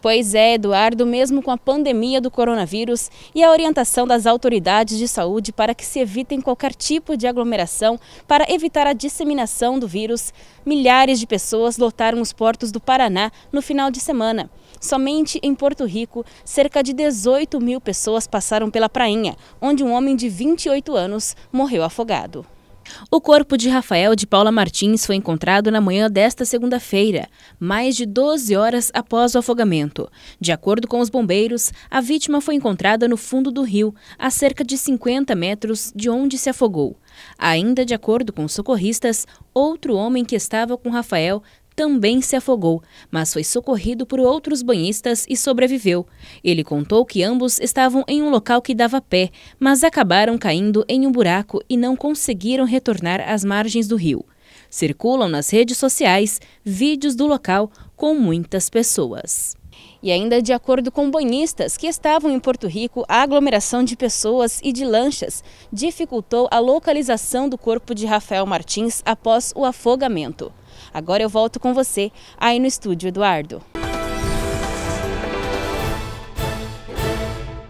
Pois é, Eduardo, mesmo com a pandemia do coronavírus e a orientação das autoridades de saúde para que se evitem qualquer tipo de aglomeração para evitar a disseminação do vírus, milhares de pessoas lotaram os portos do Paraná no final de semana. Somente em Porto Rico, cerca de 18 mil pessoas passaram pela prainha, onde um homem de 28 anos morreu afogado. O corpo de Rafael de Paula Martins foi encontrado na manhã desta segunda-feira, mais de 12 horas após o afogamento. De acordo com os bombeiros, a vítima foi encontrada no fundo do rio, a cerca de 50 metros de onde se afogou. Ainda de acordo com os socorristas, outro homem que estava com Rafael também se afogou, mas foi socorrido por outros banhistas e sobreviveu. Ele contou que ambos estavam em um local que dava pé, mas acabaram caindo em um buraco e não conseguiram retornar às margens do rio. Circulam nas redes sociais vídeos do local com muitas pessoas. E ainda de acordo com banhistas que estavam em Porto Rico, a aglomeração de pessoas e de lanchas dificultou a localização do corpo de Rafael Martins após o afogamento. Agora eu volto com você aí no estúdio, Eduardo.